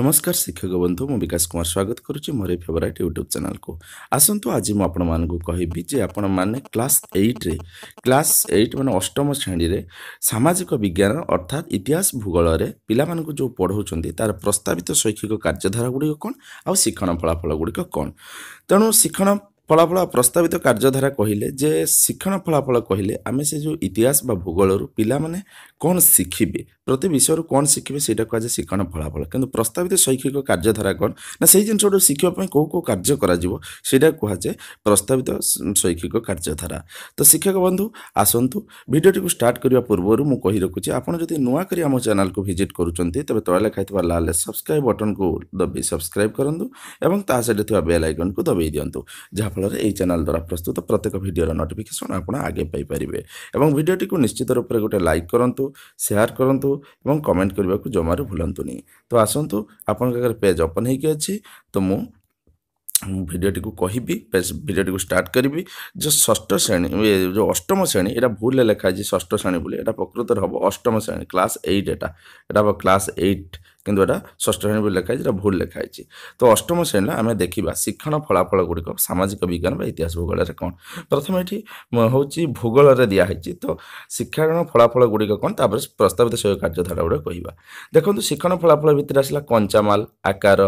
ନମସ୍କାର ଶିକ୍ଷକ ବନ୍ଧୁ ମୁଁ ବିକାଶ କୁମାର ସ୍ୱାଗତ କରୁଛି ମୋର ଏଇ ଫେଭରାଇଟ୍ ୟୁଟ୍ୟୁବ୍ ଚ୍ୟାନେଲକୁ ଆସନ୍ତୁ ଆଜି ମୁଁ ଆପଣମାନଙ୍କୁ କହିବି ଯେ ଆପଣମାନେ କ୍ଲାସ୍ ଏଇଟ୍ରେ କ୍ଲାସ୍ ଏଇଟ୍ ମାନେ ଅଷ୍ଟମ ଶ୍ରେଣୀରେ ସାମାଜିକ ବିଜ୍ଞାନ ଅର୍ଥାତ ଇତିହାସ ଭୂଗୋଳରେ ପିଲାମାନଙ୍କୁ ଯେଉଁ ପଢ଼ାଉଛନ୍ତି ତା'ର ପ୍ରସ୍ତାବିତ ଶୈକ୍ଷିକ କାର୍ଯ୍ୟଧାରା ଗୁଡ଼ିକ କ'ଣ ଆଉ ଶିକ୍ଷଣ ଫଳାଫଳ ଗୁଡ଼ିକ କ'ଣ ତେଣୁ ଶିକ୍ଷଣ ফলাফল প্রস্তাবিত কার্যধারা কহিলে যে শিক্ষণ ফলাফল কহিলে আমি সে যে ইতিহাস বা ভূগোলর পিলামানে କ'ଣ ଶିଖିବେ ପ୍ରତି ବିଷୟରୁ କ'ଣ ଶିଖିବେ ସେଇଟା କୁହାଯାଏ ଶିକ୍ଷଣ ଫଳାଫଳ କିନ୍ତୁ ପ୍ରସ୍ତାବିତ ଶୈକ୍ଷିକ କାର୍ଯ୍ୟଧାରା କ'ଣ ନା ସେଇ ଜିନିଷ ଗୁଡ଼ିକ ଶିଖିବା ପାଇଁ କେଉଁ କେଉଁ କାର୍ଯ୍ୟ କରାଯିବ ସେଇଟା କୁହାଯାଏ ପ୍ରସ୍ତାବିତ ଶୈକ୍ଷିକ କାର୍ଯ୍ୟଧାରା ତ ଶିକ୍ଷକ ବନ୍ଧୁ ଆସନ୍ତୁ ଭିଡ଼ିଓଟିକୁ ଷ୍ଟାର୍ଟ କରିବା ପୂର୍ବରୁ ମୁଁ କହି ରଖୁଛି ଆପଣ ଯଦି ନୂଆ କରି ଆମ ଚ୍ୟାନେଲକୁ ଭିଜିଟ୍ କରୁଛନ୍ତି ତେବେ ତଳେ ଲେଖାଇଥିବା ଲାଲ୍ ସବସ୍କ୍ରାଇବ୍ ବଟନ୍କୁ ଦବି ସବସ୍କ୍ରାଇବ୍ କରନ୍ତୁ ଏବଂ ତା ସହିତ ଥିବା ବେଲ୍ ଆଇକନ୍କୁ ଦବାଇ ଦିଅନ୍ତୁ ଯାହାଫଳରେ ଏହି ଚ୍ୟାନେଲ୍ ଦ୍ୱାରା ପ୍ରସ୍ତୁତ ପ୍ରତ୍ୟେକ ଭିଡ଼ିଓର ନୋଟିଫିକେସନ୍ ଆପଣ ଆଗେ ପାଇପାରିବେ ଏବଂ ଭିଡ଼ିଓଟିକୁ ନିଶ୍ଚିତ ରୂପରେ ଗୋଟେ ଲାଇକ୍ କରନ୍ତୁ ସେୟାର କରନ୍ତୁ ଏବଂ କମେଣ୍ଟ କରିବାକୁ ଜମାରୁ ଭୁଲନ୍ତୁନି ତ ଆସନ୍ତୁ ଆପଣଙ୍କ ପାଖରେ ପେଜ୍ ଓପନ୍ ହୋଇକି ଅଛି ତ ମୁଁ ଭିଡ଼ିଓଟିକୁ କହିବି ଭିଡ଼ିଓଟିକୁ ଷ୍ଟାର୍ଟ କରିବି ଯେଉଁ ଷଷ୍ଠ ଶ୍ରେଣୀ ଯେଉଁ ଅଷ୍ଟମ ଶ୍ରେଣୀ ଏଇଟା ଭୁଲରେ ଲେଖା ହେଇଛି ଷଷ୍ଠ ଶ୍ରେଣୀ ବୋଲି ଏଇଟା ପ୍ରକୃତରେ ହେବ ଅଷ୍ଟମ ଶ୍ରେଣୀ କ୍ଲାସ୍ ଏଇଟ୍ ଏଇଟା ଏଇଟା ହେବ କ୍ଲାସ୍ ଏଇଟ୍ କିନ୍ତୁ ଏଇଟା ଷଷ୍ଠ ଶ୍ରେଣୀ ବୋଲି ଲେଖା ହେଇଛି ଏଇଟା ଭୁଲ ଲେଖା ହେଇଛି ତ ଅଷ୍ଟମ ଶ୍ରେଣୀରେ ଆମେ ଦେଖିବା ଶିକ୍ଷଣ ଫଳାଫଳ ଗୁଡ଼ିକ ସାମାଜିକ ବିଜ୍ଞାନ ବା ଇତିହାସ ଭୂଗୋଳରେ କ'ଣ ପ୍ରଥମେ ଏଠି ହେଉଛି ଭୂଗୋଳରେ ଦିଆହେଇଛି ତ ଶିକ୍ଷଣ ଫଳାଫଳ ଗୁଡ଼ିକ କ'ଣ ତାପରେ ପ୍ରସ୍ତାବିତ ସହ କାର୍ଯ୍ୟଧାରା ଗୁଡ଼ିକ କହିବା ଦେଖନ୍ତୁ ଶିକ୍ଷଣ ଫଳାଫଳ ଭିତରେ ଆସିଲା କଞ୍ଚାମାଲ ଆକାର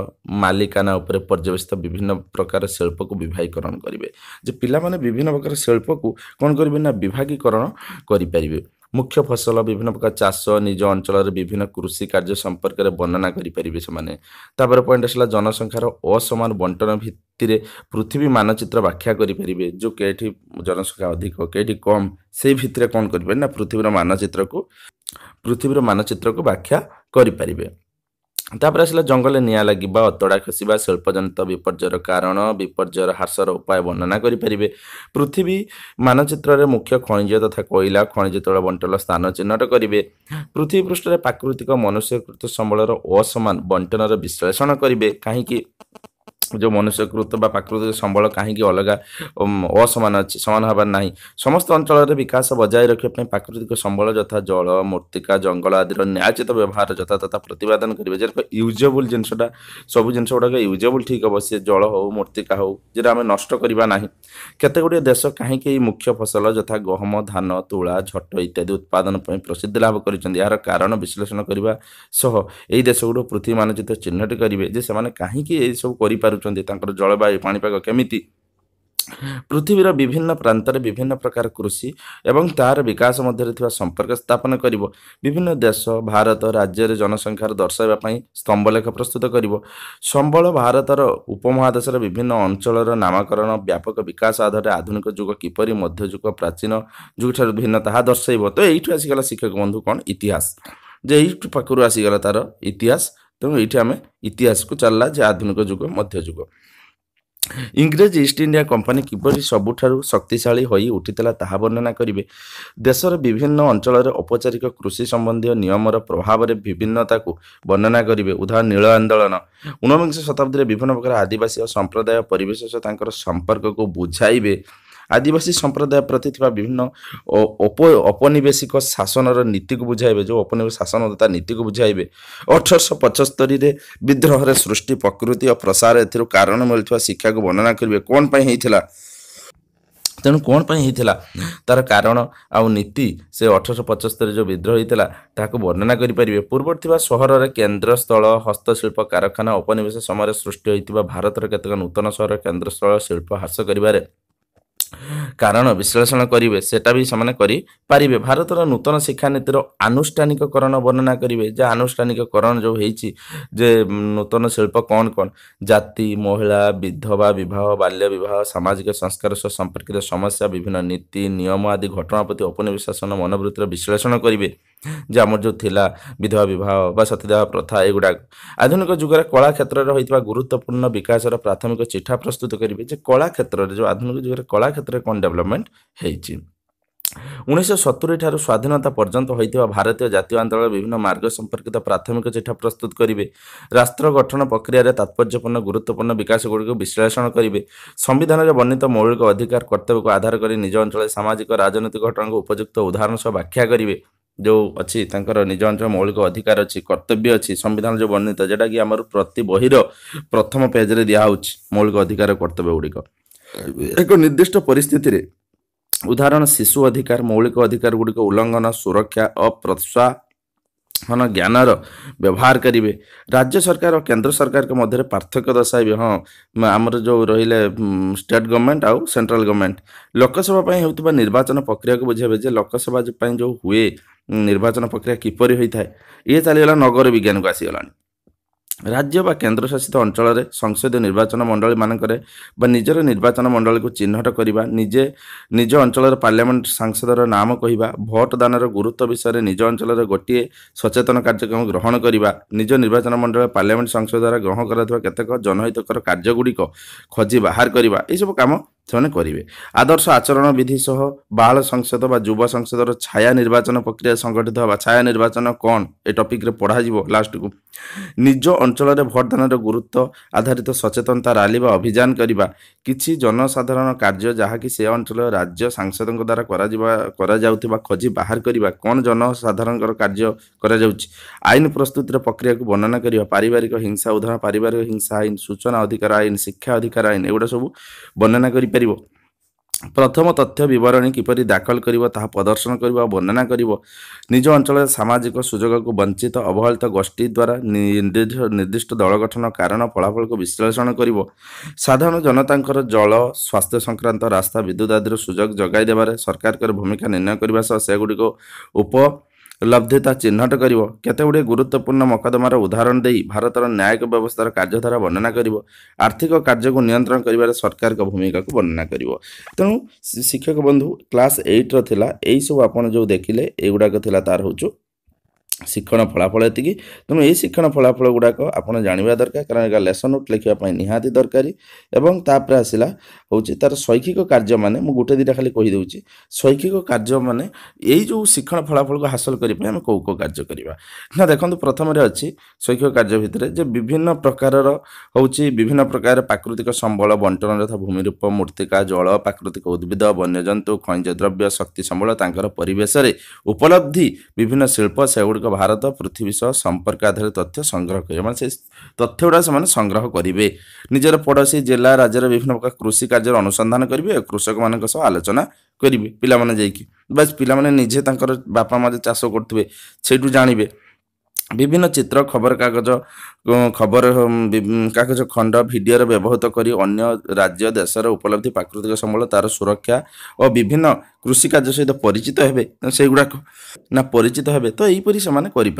ମାଲିକାନା ଉପରେ ପର୍ଯ୍ୟବେସିତ ବିଭିନ୍ନ ପ୍ରକାର ଶିଳ୍ପକୁ ବିଭାଗୀକରଣ କରିବେ ଯେ ପିଲାମାନେ ବିଭିନ୍ନ ପ୍ରକାର ଶିଳ୍ପକୁ କ'ଣ କରିବେ ନା ବିଭାଗୀକରଣ କରିପାରିବେ ମୁଖ୍ୟ ଫସଲ ବିଭିନ୍ନ ପ୍ରକାର ଚାଷ ନିଜ ଅଞ୍ଚଳରେ ବିଭିନ୍ନ କୃଷି କାର୍ଯ୍ୟ ସମ୍ପର୍କରେ ବର୍ଣ୍ଣନା କରିପାରିବେ ସେମାନେ ତାପରେ ପଏଣ୍ଟ ଆସିଲା ଜନସଂଖ୍ୟାର ଅସମାନ ବଣ୍ଟନ ଭିତ୍ତିରେ ପୃଥିବୀ ମାନଚିତ୍ର ବ୍ୟାଖ୍ୟା କରିପାରିବେ ଯେଉଁ କେଉଁଠି ଜନସଂଖ୍ୟା ଅଧିକ କେଉଁଠି କମ୍ ସେଇ ଭିତ୍ତିରେ କ'ଣ କରିପାରିବେ ନା ପୃଥିବୀର ମାନଚିତ୍ରକୁ ପୃଥିବୀର ମାନଚିତ୍ରକୁ ବ୍ୟାଖ୍ୟା କରିପାରିବେ ତାପରେ ଆସିଲା ଜଙ୍ଗଲରେ ନିଆଁ ଲାଗିବା ଅତଡ଼ା ଖସିବା ଶିଳ୍ପଜନିତ ବିପର୍ଯ୍ୟୟର କାରଣ ବିପର୍ଯ୍ୟୟର ହ୍ରାସର ଉପାୟ ବର୍ଣ୍ଣନା କରିପାରିବେ ପୃଥିବୀ ମାନଚିତ୍ରରେ ମୁଖ୍ୟ ଖଣିଜ ତଥା କୋଇଲା ଖଣିଜ ତୈଳ ବଣ୍ଟନ ସ୍ଥାନ ଚିହ୍ନଟ କରିବେ ପୃଥିବୀ ପୃଷ୍ଠରେ ପ୍ରାକୃତିକ ମନୁଷ୍ୟକୃତ ସମ୍ବଳର ଅସମାନ ବଣ୍ଟନର ବିଶ୍ଳେଷଣ କରିବେ କାହିଁକି ଯେଉଁ ମନୁଷ୍ୟକୃତ ବା ପ୍ରାକୃତିକ ସମ୍ବଳ କାହିଁକି ଅଲଗା ଅସମାନ ଅଛି ସମାନ ହେବାର ନାହିଁ ସମସ୍ତ ଅଞ୍ଚଳରେ ବିକାଶ ବଜାୟ ରଖିବା ପାଇଁ ପ୍ରାକୃତିକ ସମ୍ବଳ ଯଥା ଜଳ ମୃତ୍ତିକା ଜଙ୍ଗଲ ଆଦିର ନ୍ୟାୟୋଚିତ ବ୍ୟବହାର ଯଥାତଥା ପ୍ରତିପାଦନ କରିବେ ଯେଟା ୟୁଜେବୁଲ୍ ଜିନିଷଟା ସବୁ ଜିନିଷ ଗୁଡ଼ାକ ୟୁଜେବୁଲ୍ ଠିକ୍ ହେବ ସେ ଜଳ ହେଉ ମୃତ୍ତିକା ହେଉ ଯେଉଁଟା ଆମେ ନଷ୍ଟ କରିବା ନାହିଁ କେତେଗୁଡ଼ିଏ ଦେଶ କାହିଁକି ଏହି ମୁଖ୍ୟ ଫସଲ ଯଥା ଗହମ ଧାନ ତୁଳା ଝଟ ଇତ୍ୟାଦି ଉତ୍ପାଦନ ପାଇଁ ପ୍ରସିଦ୍ଧି ଲାଭ କରିଛନ୍ତି ଏହାର କାରଣ ବିଶ୍ଳେଷଣ କରିବା ସହ ଏହି ଦେଶଗୁଡ଼ିକ ପୃଥିବୀ ମାନଚିତ୍ର ଚିହ୍ନଟ କରିବେ ଯେ ସେମାନେ କାହିଁକି ଏହିସବୁ କରିପାରୁଛନ୍ତି ଯାଉଛନ୍ତି ତାଙ୍କର ଜଳବାୟୁ ପାଣିପାଗ କେମିତି ପୃଥିବୀର ବିଭିନ୍ନ ପ୍ରାନ୍ତରେ ବିଭିନ୍ନ ପ୍ରକାର କୃଷି ଏବଂ ତାହାର ବିକାଶ ମଧ୍ୟରେ ଥିବା ସମ୍ପର୍କ ସ୍ଥାପନ କରିବ ବିଭିନ୍ନ ଦେଶ ଭାରତ ରାଜ୍ୟରେ ଜନସଂଖ୍ୟାର ଦର୍ଶାଇବା ପାଇଁ ସ୍ତମ୍ଭଲେଖ ପ୍ରସ୍ତୁତ କରିବ ସମ୍ବଳ ଭାରତର ଉପମହାଦେଶର ବିଭିନ୍ନ ଅଞ୍ଚଳର ନାମକରଣ ବ୍ୟାପକ ବିକାଶ ଆଧାରରେ ଆଧୁନିକ ଯୁଗ କିପରି ମଧ୍ୟ ଯୁଗ ପ୍ରାଚୀନ ଯୁଗଠାରୁ ଭିନ୍ନ ତାହା ଦର୍ଶାଇବ ତ ଏଇଠୁ ଆସିଗଲା ଶିକ୍ଷକ ବନ୍ଧୁ କ'ଣ ଇତିହାସ ଯେ ଏଇଠୁ ପାଖରୁ ଆସିଗଲା ତାର ଇତିହାସ ତେଣୁ ଏଇଠି ଆମେ ଇତିହାସକୁ ଚାଲିଲା ଯେ ଆଧୁନିକ ଯୁଗ ମଧ୍ୟ ଯୁଗ ଇଂରେଜ ଇଷ୍ଟ ଇଣ୍ଡିଆ କମ୍ପାନୀ କିପରି ସବୁଠାରୁ ଶକ୍ତିଶାଳୀ ହୋଇ ଉଠିଥିଲା ତାହା ବର୍ଣ୍ଣନା କରିବେ ଦେଶର ବିଭିନ୍ନ ଅଞ୍ଚଳରେ ଔପଚାରିକ କୃଷି ସମ୍ବନ୍ଧୀୟ ନିୟମର ପ୍ରଭାବରେ ବିଭିନ୍ନତାକୁ ବର୍ଣ୍ଣନା କରିବେ ଉଦାହରଣ ନୀଳ ଆନ୍ଦୋଳନ ଉନବିଂଶ ଶତାବ୍ଦୀରେ ବିଭିନ୍ନ ପ୍ରକାର ଆଦିବାସୀ ଓ ସମ୍ପ୍ରଦାୟ ପରିବେଶ ସହ ତାଙ୍କର ସମ୍ପର୍କକୁ ବୁଝାଇବେ ଆଦିବାସୀ ସମ୍ପ୍ରଦାୟ ପ୍ରତି ଥିବା ବିଭିନ୍ନ ଔପନିବେଶିକ ଶାସନର ନୀତିକୁ ବୁଝାଇବେ ଯେଉଁ ଔପନିବେଶ ଶାସନ ତା ନୀତିକୁ ବୁଝାଇବେ ଅଠରଶହ ପଞ୍ଚସ୍ତରୀରେ ବିଦ୍ରୋହରେ ସୃଷ୍ଟି ପ୍ରକୃତି ଓ ପ୍ରସାର ଏଥିରୁ କାରଣ ମିଳୁଥିବା ଶିକ୍ଷାକୁ ବର୍ଣ୍ଣନା କରିବେ କ'ଣ ପାଇଁ ହେଇଥିଲା ତେଣୁ କ'ଣ ପାଇଁ ହେଇଥିଲା ତା'ର କାରଣ ଆଉ ନୀତି ସେ ଅଠରଶହ ପଞ୍ଚସ୍ତରୀ ଯେଉଁ ବିଦ୍ରୋହ ହୋଇଥିଲା ତାହାକୁ ବର୍ଣ୍ଣନା କରିପାରିବେ ପୂର୍ବରୁ ଥିବା ସହରରେ କେନ୍ଦ୍ରସ୍ଥଳ ହସ୍ତଶିଳ୍ପ କାରଖାନା ଉପନିବେଶ ସମୟରେ ସୃଷ୍ଟି ହୋଇଥିବା ଭାରତର କେତେକ ନୂତନ ସହର କେନ୍ଦ୍ରସ୍ଥଳ ଶିଳ୍ପ ହ୍ରାସ କରିବାରେ କାରଣ ବିଶ୍ଳେଷଣ କରିବେ ସେଟା ବି ସେମାନେ କରିପାରିବେ ଭାରତର ନୂତନ ଶିକ୍ଷାନୀତିର ଆନୁଷ୍ଠାନିକକରଣ ବର୍ଣ୍ଣନା କରିବେ ଯେ ଆନୁଷ୍ଠାନିକକରଣ ଯେଉଁ ହେଇଛି ଯେ ନୂତନ ଶିଳ୍ପ କ'ଣ କ'ଣ ଜାତି ମହିଳା ବିଧବା ବିବାହ ବାଲ୍ୟ ବିବାହ ସାମାଜିକ ସଂସ୍କାର ସହ ସମ୍ପର୍କିତ ସମସ୍ୟା ବିଭିନ୍ନ ନୀତି ନିୟମ ଆଦି ଘଟଣା ପ୍ରତି ଔପନିବେଶାସନ ମନୋବୃତ୍ତିର ବିଶ୍ଳେଷଣ କରିବେ ଯେ ଆମର ଯେଉଁ ଥିଲା ବିଧବା ବିବାହ ବା ସତୀଦାହ ପ୍ରଥା ଏଗୁଡ଼ାକ ଆଧୁନିକ ଯୁଗରେ କଳା କ୍ଷେତ୍ରରେ ହୋଇଥିବା ଗୁରୁତ୍ୱପୂର୍ଣ୍ଣ ବିକାଶର ପ୍ରାଥମିକ ଚିଠା ପ୍ରସ୍ତୁତ କରିବେ ଯେ କଳା କ୍ଷେତ୍ରରେ ଯେଉଁ ଆଧୁନିକ ଯୁଗରେ କଳା କ୍ଷେତ୍ରରେ କ'ଣ ଡେଭଲପମେଣ୍ଟ ହେଇଛି ଉଣେଇଶହ ସତୁରି ଠାରୁ ସ୍ୱାଧୀନତା ପର୍ଯ୍ୟନ୍ତ ହୋଇଥିବା ଭାରତୀୟ ଜାତୀୟ ଆନ୍ଦୋଳନ ବିଭିନ୍ନ ମାର୍ଗ ସମ୍ପର୍କିତ ପ୍ରାଥମିକ ଚିଠା ପ୍ରସ୍ତୁତ କରିବେ ରାଷ୍ଟ୍ର ଗଠନ ପ୍ରକ୍ରିୟାରେ ତାତ୍ପର୍ଯ୍ୟପୂର୍ଣ୍ଣ ଗୁରୁତ୍ୱପୂର୍ଣ୍ଣ ବିକାଶ ଗୁଡ଼ିକୁ ବିଶ୍ଳେଷଣ କରିବେ ସମ୍ବିଧାନରେ ବର୍ଣ୍ଣିତ ମୌଳିକ ଅଧିକାର କର୍ତ୍ତବ୍ୟକୁ ଆଧାର କରି ନିଜ ଅଞ୍ଚଳରେ ସାମାଜିକ ରାଜନୈତିକ ଘଟଣାକୁ ଉପଯୁକ୍ତ ଉଦାହରଣ ସହ ବ୍ୟାଖ୍ୟା କରିବେ ଯେଉଁ ଅଛି ତାଙ୍କର ନିଜ ନିଜ ମୌଳିକ ଅଧିକାର ଅଛି କର୍ତ୍ତବ୍ୟ ଅଛି ସମ୍ବିଧାନ ଯେଉଁ ବର୍ଣ୍ଣିତ ଯେଉଁଟାକି ଆମର ପ୍ରତି ବହିର ପ୍ରଥମ ପେଜ୍ରେ ଦିଆହେଉଛି ମୌଳିକ ଅଧିକାର କର୍ତ୍ତବ୍ୟ ଗୁଡ଼ିକ ଏକ ନିର୍ଦ୍ଦିଷ୍ଟ ପରିସ୍ଥିତିରେ ଉଦାହରଣ ଶିଶୁ ଅଧିକାର ମୌଳିକ ଅଧିକାର ଗୁଡ଼ିକ ଉଲ୍ଲଙ୍ଘନ ସୁରକ୍ଷା ଅପ୍ରୋତ୍ସାହନ ଜ୍ଞାନର ବ୍ୟବହାର କରିବେ ରାଜ୍ୟ ସରକାର ଓ କେନ୍ଦ୍ର ସରକାରଙ୍କ ମଧ୍ୟରେ ପାର୍ଥକ୍ୟ ଦର୍ଶାଇବେ ହଁ ଆମର ଯେଉଁ ରହିଲେ ଷ୍ଟେଟ୍ ଗଭର୍ଣ୍ଣମେଣ୍ଟ ଆଉ ସେଣ୍ଟ୍ରାଲ୍ ଗଭର୍ଣ୍ଣମେଣ୍ଟ ଲୋକସଭା ପାଇଁ ହେଉଥିବା ନିର୍ବାଚନ ପ୍ରକ୍ରିୟାକୁ ବୁଝାଇବେ ଯେ ଲୋକସଭା ପାଇଁ ଯେଉଁ ହୁଏ ନିର୍ବାଚନ ପ୍ରକ୍ରିୟା କିପରି ହୋଇଥାଏ ଇଏ ଚାଲିଗଲା ନଗର ବିଜ୍ଞାନକୁ ଆସିଗଲାଣି ରାଜ୍ୟ ବା କେନ୍ଦ୍ରଶାସିତ ଅଞ୍ଚଳରେ ସଂସଦୀୟ ନିର୍ବାଚନ ମଣ୍ଡଳୀମାନଙ୍କରେ ବା ନିଜର ନିର୍ବାଚନ ମଣ୍ଡଳୀକୁ ଚିହ୍ନଟ କରିବା ନିଜେ ନିଜ ଅଞ୍ଚଳର ପାର୍ଲାମେଣ୍ଟ ସାଂସଦର ନାମ କହିବା ଭୋଟ ଦାନର ଗୁରୁତ୍ୱ ବିଷୟରେ ନିଜ ଅଞ୍ଚଳରେ ଗୋଟିଏ ସଚେତନ କାର୍ଯ୍ୟକ୍ରମ ଗ୍ରହଣ କରିବା ନିଜ ନିର୍ବାଚନ ମଣ୍ଡଳୀ ପାର୍ଲାମେଣ୍ଟ ସାଂସଦ ଦ୍ୱାରା ଗ୍ରହଣ କରାଯାଉଥିବା କେତେକ ଜନହିତକର କାର୍ଯ୍ୟଗୁଡ଼ିକ ଖୋଜି ବାହାର କରିବା ଏହିସବୁ କାମ ସେମାନେ କରିବେ ଆଦର୍ଶ ଆଚରଣ ବିଧି ସହ ବାହାଳ ସଂସଦ ବା ଯୁବ ସଂସଦର ଛାୟା ନିର୍ବାଚନ ପ୍ରକ୍ରିୟା ସଂଗଠିତ ହେବା ଛାୟା ନିର୍ବାଚନ କ'ଣ ଏ ଟପିକ୍ରେ ପଢ଼ାଯିବ ଲାଷ୍ଟକୁ ନିଜ ଅଞ୍ଚଳରେ ଭୋଟଦାନର ଗୁରୁତ୍ୱ ଆଧାରିତ ସଚେତନତା ରାଲି ବା ଅଭିଯାନ କରିବା କିଛି ଜନସାଧାରଣ କାର୍ଯ୍ୟ ଯାହାକି ସେ ଅଞ୍ଚଳ ରାଜ୍ୟ ସାଂସଦଙ୍କ ଦ୍ୱାରା କରାଯିବା କରାଯାଉଥିବା ଖୋଜି ବାହାର କରିବା କ'ଣ ଜନସାଧାରଣଙ୍କର କାର୍ଯ୍ୟ କରାଯାଉଛି ଆଇନ ପ୍ରସ୍ତୁତିର ପ୍ରକ୍ରିୟାକୁ ବର୍ଣ୍ଣନା କରିବା ପାରିବାରିକ ହିଂସା ଉଦାହରଣ ପାରିବାରିକ ହିଂସା ଆଇନ ସୂଚନା ଅଧିକାର ଆଇନ ଶିକ୍ଷା ଅଧିକାର ଆଇନ ଏଗୁଡ଼ା ସବୁ ବର୍ଣ୍ଣନା କରିପାରିବା ଦେଇପାରିବ ପ୍ରଥମ ତଥ୍ୟ ବିବରଣୀ କିପରି ଦାଖଲ କରିବ ତାହା ପ୍ରଦର୍ଶନ କରିବ ବର୍ଣ୍ଣନା କରିବ ନିଜ ଅଞ୍ଚଳରେ ସାମାଜିକ ସୁଯୋଗକୁ ବଞ୍ଚିତ ଅବହେଳିତ ଗୋଷ୍ଠୀ ଦ୍ୱାରା ନିର୍ଦ୍ଦିଷ୍ଟ ଦଳ ଗଠନ କାରଣ ଫଳାଫଳକୁ ବିଶ୍ଳେଷଣ କରିବ ସାଧାରଣ ଜନତାଙ୍କର ଜଳ ସ୍ୱାସ୍ଥ୍ୟ ସଂକ୍ରାନ୍ତ ରାସ୍ତା ବିଦ୍ୟୁତ ଆଦିର ସୁଯୋଗ ଯୋଗାଇ ଦେବାରେ ସରକାରଙ୍କର ଭୂମିକା ନିର୍ଣ୍ଣୟ କରିବା ସହ ସେଗୁଡ଼ିକ ଉପ ଲବ୍ଧିତା ଚିହ୍ନଟ କରିବ କେତେଗୁଡ଼ିଏ ଗୁରୁତ୍ୱପୂର୍ଣ୍ଣ ମକଦ୍ଦମାର ଉଦାହରଣ ଦେଇ ଭାରତର ନ୍ୟାୟିକ ବ୍ୟବସ୍ଥାର କାର୍ଯ୍ୟଧାରା ବର୍ଣ୍ଣନା କରିବ ଆର୍ଥିକ କାର୍ଯ୍ୟକୁ ନିୟନ୍ତ୍ରଣ କରିବାରେ ସରକାରଙ୍କ ଭୂମିକାକୁ ବର୍ଣ୍ଣନା କରିବ ତେଣୁ ଶିକ୍ଷକ ବନ୍ଧୁ କ୍ଲାସ୍ ଏଇଟ୍ର ଥିଲା ଏଇସବୁ ଆପଣ ଯେଉଁ ଦେଖିଲେ ଏଗୁଡ଼ାକ ଥିଲା ତା'ର ହେଉଛୁ ଶିକ୍ଷଣ ଫଳାଫଳ ଏତିକି ତେଣୁ ଏହି ଶିକ୍ଷଣ ଫଳାଫଳ ଗୁଡ଼ାକ ଆପଣ ଜାଣିବା ଦରକାର କାରଣ ଏକ ଲେସନ୍ ନୋଟ୍ ଲେଖିବା ପାଇଁ ନିହାତି ଦରକାରୀ ଏବଂ ତାପରେ ଆସିଲା ହେଉଛି ତା'ର ଶୈକ୍ଷିକ କାର୍ଯ୍ୟମାନେ ମୁଁ ଗୋଟେ ଦୁଇଟା ଖାଲି କହିଦେଉଛି ଶୈକ୍ଷିକ କାର୍ଯ୍ୟମାନେ ଏଇ ଯେଉଁ ଶିକ୍ଷଣ ଫଳାଫଳକୁ ହାସଲ କରିବା ପାଇଁ ଆମେ କେଉଁ କେଉଁ କାର୍ଯ୍ୟ କରିବା ନା ଦେଖନ୍ତୁ ପ୍ରଥମରେ ଅଛି ଶୈକ୍ଷିକ କାର୍ଯ୍ୟ ଭିତରେ ଯେ ବିଭିନ୍ନ ପ୍ରକାରର ହେଉଛି ବିଭିନ୍ନ ପ୍ରକାର ପ୍ରାକୃତିକ ସମ୍ବଳ ବଣ୍ଟନ ଯଥା ଭୂମିରୂପ ମୂର୍ତ୍ତିକା ଜଳ ପ୍ରାକୃତିକ ଉଦ୍ଭିଦ ବନ୍ୟଜନ୍ତୁ ଖଣିଜ ଦ୍ରବ୍ୟ ଶକ୍ତି ସମ୍ବଳ ତାଙ୍କର ପରିବେଶରେ ଉପଲବ୍ଧି ବିଭିନ୍ନ ଶିଳ୍ପ ସେଗୁଡ଼ିକ ଭାରତ ପୃଥିବୀ ସହ ସମ୍ପର୍କ ଆଧାରିତ ତଥ୍ୟ ସଂଗ୍ରହ କରିବେ ମାନେ ସେ ତଥ୍ୟ ଗୁଡ଼ା ସେମାନେ ସଂଗ୍ରହ କରିବେ ନିଜର ପଡ଼ୋଶୀ ଜିଲ୍ଲା ରାଜ୍ୟର ବିଭିନ୍ନ ପ୍ରକାର କୃଷି କାର୍ଯ୍ୟର ଅନୁସନ୍ଧାନ କରିବେ କୃଷକମାନଙ୍କ ସହ ଆଲୋଚନା କରିବେ ପିଲାମାନେ ଯାଇକି ବାସ୍ ପିଲାମାନେ ନିଜେ ତାଙ୍କର ବାପା ମାଆ ଯେ ଚାଷ କରୁଥିବେ ସେଇଠୁ ଜାଣିବେ বিভিন্ন চিত্র খবরকাগজ খবর কাগজ খণ্ড ভিডিওর ব্যবহৃত করে অন্য রাজ্য দেশের উপলব্ধি প্রাকৃতিক সম্বল তার সুরক্ষা ও বিভিন্ন কৃষিকাজ সহিত পরিচিত হবে সেইগুলা না পরিচিত হবে তো এইপরি সে করে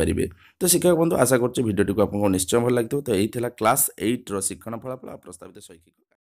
তো শিক্ষক বন্ধু আশা করছি ভিডিওটি আপনার নিশ্চয় ভালো লাগবে তো এই ক্লাস এইট্র শিক্ষণ ফলাফল প্রস্তাবিত শৈক্ষিক